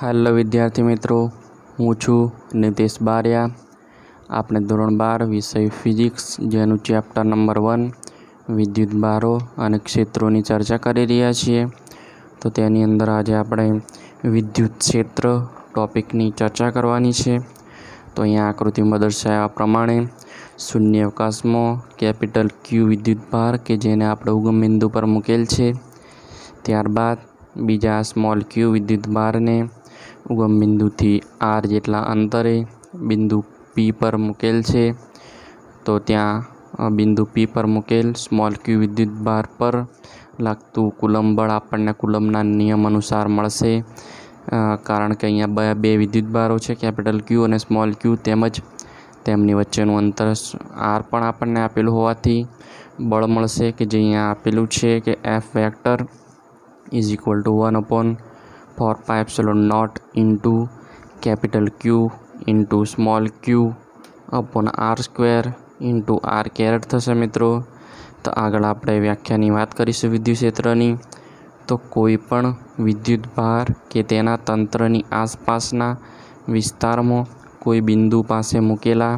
હાલો વિદ્યાર્થી મિત્રો હું છું નિતેશ બારિયા આપણે ધોરણ બાર વિષય ફિઝિક્સ જેનું ચેપ્ટર નંબર વન વિદ્યુત બારો અને ક્ષેત્રોની ચર્ચા કરી રહ્યા છીએ તો તેની અંદર આજે આપણે વિદ્યુત ક્ષેત્ર ટૉપિકની ચર્ચા કરવાની છે તો અહીંયા આકૃતિમાં દર્શાવ્યા પ્રમાણે શૂન્ય અવકાશમાં કેપિટલ ક્યુ વિદ્યુત ભાર કે જેને આપણે ઉગમ બિંદુ પર મૂકેલ છે ત્યારબાદ બીજા સ્મોલ ક્યુ વિદ્યુત ભારને ઉગમ બિંદુથી આર જેટલા અંતરે બિંદુ પી પર મૂકેલ છે તો ત્યાં બિંદુ પી પર મૂકેલ સ્મોલ ક્યુ વિદ્યુત વિદ્યુતભાર પર લાગતું કુલમ બળ આપણને કુલમના નિયમ અનુસાર મળશે કારણ કે અહીંયા બે વિદ્યુત વિદ્યુતભારો છે કેપિટલ ક્યુ અને સ્મોલ ક્યુ તેમજ તેમની વચ્ચેનું અંતર આર પણ આપણને આપેલું હોવાથી બળ મળશે કે જે અહીંયા આપેલું છે કે F vector is equal to one upon four pi epsilon naught into capital Q into small q upon R square into R caret થશે મિત્રો તો આગળ આપણે વ્યાખ્યાની વાત કરીશું વિદ્યુત ક્ષેત્રની તો કોઈ પણ વિદ્યુત ભાર કે તેના તંત્રની આસપાસના વિસ્તારમાં કોઈ બિંદુ પાસે મૂકેલા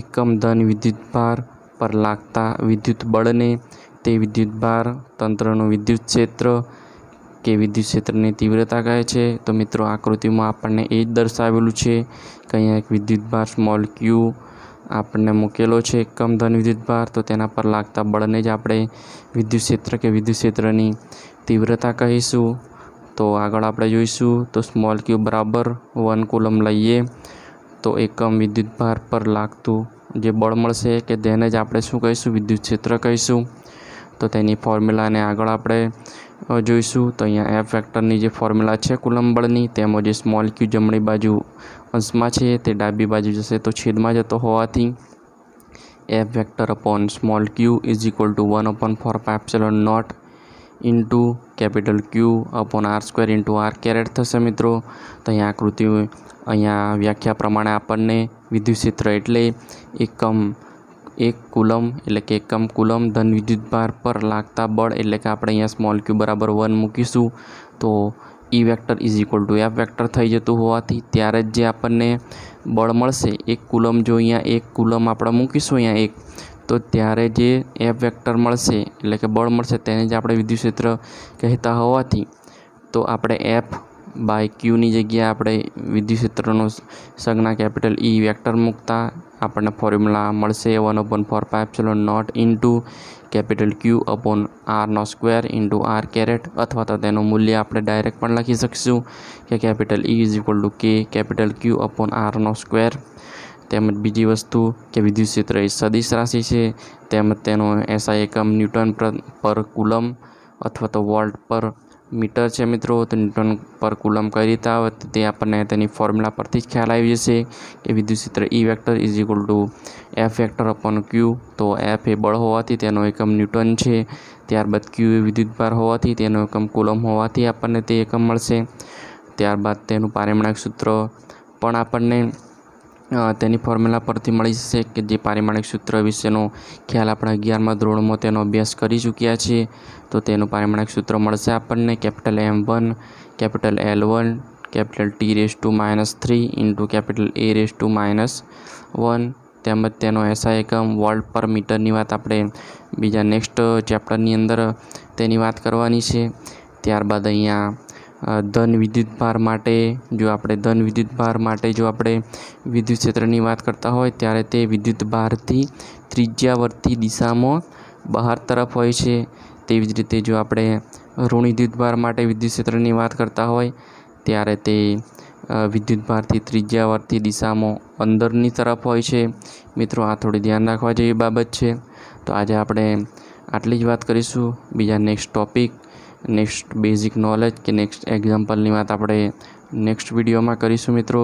એકમ ધન વિદ્યુતભાર પર લાગતા વિદ્યુત બળને તે વિદ્યુતભાર તંત્રનું વિદ્યુત ક્ષેત્ર કે વિદ્યુત ક્ષેત્રની તીવ્રતા કહે છે તો મિત્રો આકૃતિમાં આપણને એ જ દર્શાવેલું છે કે અહીંયા એક વિદ્યુતભાર સ્મોલ ક્યુ આપણને મૂકેલો છે એકમ ધન વિદ્યુતભાર તો તેના પર લાગતા બળને જ આપણે વિદ્યુત ક્ષેત્ર કે વિદ્યુત ક્ષેત્રની તીવ્રતા કહીશું તો આગળ આપણે જોઈશું તો સ્મોલ ક્યુ બરાબર વન કુલમ લઈએ તો એકમ વિદ્યુતભાર પર લાગતું જે બળ મળશે કે તેને જ આપણે શું કહીશું વિદ્યુત ક્ષેત્ર કહીશું તો તેની ફોર્મ્યુલાને આગળ આપણે જોઈશું તો અહીંયા એફ વેક્ટરની જે ફોર્મ્યુલા છે કુલંબળની બળની તેમાં જે સ્મોલ ક્યુ જમણી બાજુ અંશમાં છે તે ડાબી બાજુ જશે તો છેદમાં જતો હોવાથી F vector upon small Q is equal to one upon four pi epsilon naught into capital Q upon R square into R caret થશે મિત્રો તો અહીંયા આકૃતિ અહીંયા વ્યાખ્યા પ્રમાણે આપણને વિદ્યુત ક્ષેત્ર એટલે એકમ એક કુલમ એટલે કે એકમ કુલમ ધન વિદ્યુતભાર પર લાગતા બળ એટલે કે આપણે અહીંયા સ્મોલ ક્યુ બરાબર વન મૂકીશું તો E vector is equal to F vector થઈ જતું હોવાથી ત્યારે જ જે આપણને બળ મળશે એક કુલમ જો અહીંયા એક કુલમ આપણે મૂકીશું અહીંયા એક તો ત્યારે જે એફ વેક્ટર મળશે એટલે કે બળ મળશે તેને જ આપણે વિદ્યુત ક્ષેત્ર કહેતા હોવાથી તો આપણે એફ બાય ક્યુની જગ્યાએ આપણે વિદ્યુત ક્ષેત્રનો સંજ્ઞા કેપિટલ ઈ e વેક્ટર મૂકતા આપણને ફોર્મ્યુલા મળશે વન અપોન ફોર પાઇપ ચલો naught into capital Q upon આરનો સ્ક્વેર ઇન્ટુ આર કેરેટ અથવા તો તેનું મૂલ્ય આપણે ડાયરેક્ટ પણ લખી શકીશું કે capital E is equal to K capital Q upon આરનો સ્ક્વેર તેમજ બીજી વસ્તુ કે વિદ્યુત ક્ષેત્ર એ સદિશ રાશિ છે તેમજ તેનો એસઆઈ એકમ ન્યૂટન પર કુલમ અથવા તો વોલ્ટ પર મીટર છે મિત્રો તો ન્યૂટન પર કુલમ કઈ રીતે આવે તો તે આપણને તેની ફોર્મ્યુલા પરથી જ ખ્યાલ આવી જશે કે વિદ્યુત ક્ષેત્ર E vector is equal to F vector upon Q તો એફ એ બળ હોવાથી તેનો એકમ ન્યૂટન છે ત્યારબાદ ક્યુ એ વિદ્યુતભાર હોવાથી તેનો એકમ કુલમ હોવાથી આપણને તે એકમ મળશે ત્યારબાદ તેનું પારિમાણિક સૂત્ર પણ આપણને તેની ફોર્મ્યુલા પરથી મળી જશે કે જે પારિમાણિક સૂત્ર વિશેનો ખ્યાલ આપણે અગિયારમાં ધોરણમાં તેનો અભ્યાસ કરી ચૂક્યા છીએ તો તેનું પારિમાણિક સૂત્ર મળશે આપણને capital M one capital L one capital T raise to minus three into capital A raise to minus one તેમજ તેનો એસઆઈ એકમ વોલ્ટ પર મીટરની વાત આપણે બીજા નેક્સ્ટ ચેપ્ટરની અંદર તેની વાત કરવાની છે ત્યારબાદ અહીંયા ધન વિદ્યુતભાર માટે જો આપણે ધન વિદ્યુતભાર માટે જો આપણે વિદ્યુત ક્ષેત્રની વાત કરતા હોય ત્યારે તે વિદ્યુતભારથી ત્રિજ્યાવર્તી દિશામાં બહાર તરફ હોય છે તેવી જ રીતે જો આપણે ઋણ વિદ્યુતભાર માટે વિદ્યુત ક્ષેત્રની વાત કરતા હોય ત્યારે તે વિદ્યુતભારથી ત્રિજ્યાવર્તી દિશામાં અંદરની તરફ હોય છે મિત્રો આ થોડી ધ્યાન રાખવા જેવી બાબત છે તો આજે આપણે આટલી જ વાત કરીશું બીજા next topic next basic knowledge કે નેક્સ્ટ એક્ઝામ્પલની વાત આપણે નેક્સ્ટ વિડીયોમાં કરીશું મિત્રો